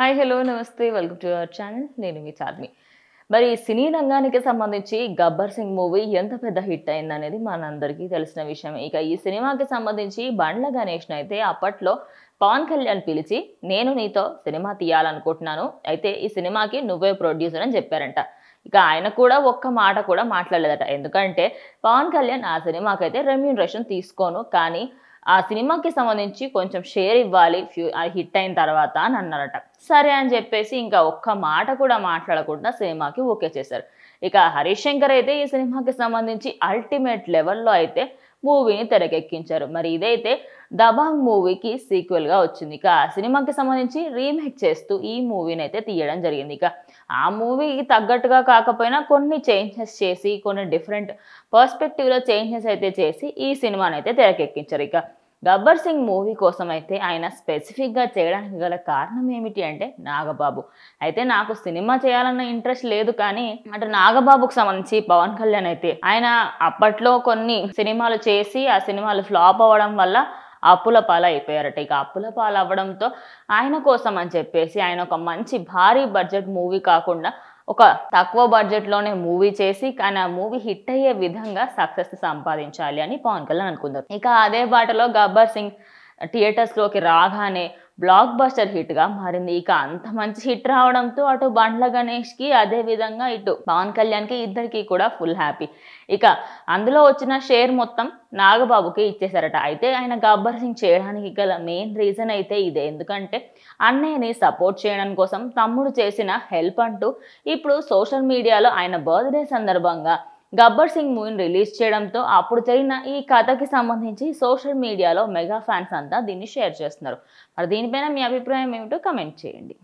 hi hello నమస్తే welcome to our channel నేను మీ చార్మి మరి సినీ రంగానికి సంబంధించి గబ్బర్ సింగ్ మూవీ ఎంత పెద్ద హిట్ అనేది మనందరికీ తెలిసిన విషయం ఇక ఈ సినిమాకి సంబంధించి బండ్ల గణేష్ను అయితే అప్పట్లో పవన్ కళ్యాణ్ పిలిచి నేను నీతో సినిమా తీయాలనుకుంటున్నాను అయితే ఈ సినిమాకి నువ్వే ప్రొడ్యూసర్ అని చెప్పారంట ఇక ఆయన కూడా ఒక్క మాట కూడా మాట్లాడలేదట ఎందుకంటే పవన్ కళ్యాణ్ ఆ సినిమాకైతే రెమ్యూనరేషన్ తీసుకోను కానీ ఆ సినిమాకి సంబంధించి కొంచెం షేర్ ఇవ్వాలి ఫ్యూ హిట్ అయిన తర్వాత అని అన్నారట సరే అని చెప్పేసి ఇంకా ఒక్క మాట కూడా మాట్లాడకుండా సినిమాకి ఓకే చేశారు ఇక హరీష్ శంకర్ అయితే ఈ సినిమాకి సంబంధించి అల్టిమేట్ లెవెల్లో అయితే మూవీని తెరకెక్కించారు మరి ఇదైతే దబాంగ్ మూవీకి సీక్వెల్గా వచ్చింది ఇక ఆ సినిమాకి సంబంధించి రీమేక్ చేస్తూ ఈ మూవీని అయితే తీయడం జరిగింది ఇక ఆ మూవీకి తగ్గట్టుగా కాకపోయినా కొన్ని చేంజెస్ చేసి కొన్ని డిఫరెంట్ పర్స్పెక్టివ్లో చేంజెస్ అయితే చేసి ఈ సినిమాని అయితే తెరకెక్కించారు ఇక గబ్బర్ సింగ్ మూవీ కోసం అయితే ఆయన స్పెసిఫిక్గా చేయడానికి గల కారణం ఏమిటి అంటే నాగబాబు అయితే నాకు సినిమా చేయాలన్న ఇంట్రెస్ట్ లేదు కానీ అటు నాగబాబుకు సంబంధించి పవన్ కళ్యాణ్ అయితే ఆయన అప్పట్లో కొన్ని సినిమాలు చేసి ఆ సినిమాలు ఫ్లాప్ అవ్వడం వల్ల అప్పుల పాలు అయిపోయారట ఇక అప్పుల పాలు అవ్వడంతో ఆయన కోసం అని చెప్పేసి ఆయన ఒక మంచి భారీ బడ్జెట్ మూవీ కాకుండా ఒక తక్కువ బడ్జెట్లోనే మూవీ చేసి కానీ ఆ మూవీ హిట్ అయ్యే విధంగా సక్సెస్ సంపాదించాలి అని పవన్ కళ్యాణ్ అనుకుందాం ఇక అదే బాటలో గబ్బర్ సింగ్ థియేటర్స్లోకి రాగానే బ్లాక్ బస్టర్ హిట్గా మారింది ఇక అంత మంచి హిట్ రావడంతో అటు బండ్ల గణేష్కి విధంగా ఇటు పవన్ కళ్యాణ్కి ఇద్దరికి కూడా ఫుల్ హ్యాపీ ఇక అందులో వచ్చిన షేర్ మొత్తం నాగబాబుకి ఇచ్చేశారట అయితే ఆయన గబ్బర్ సింగ్ చేయడానికి గల మెయిన్ రీజన్ అయితే ఇదే ఎందుకంటే అన్నయ్యని సపోర్ట్ చేయడం కోసం తమ్ముడు చేసిన హెల్ప్ అంటూ ఇప్పుడు సోషల్ మీడియాలో ఆయన బర్త్డే సందర్భంగా గబ్బర్ సింగ్ మూవీని రిలీజ్ చేయడంతో అప్పుడు జరిగిన ఈ కథకి సంబంధించి సోషల్ మీడియాలో మెగా ఫ్యాన్స్ అంతా దీన్ని షేర్ చేస్తున్నారు మరి దీనిపైన మీ అభిప్రాయం ఏమిటో కమెంట్ చేయండి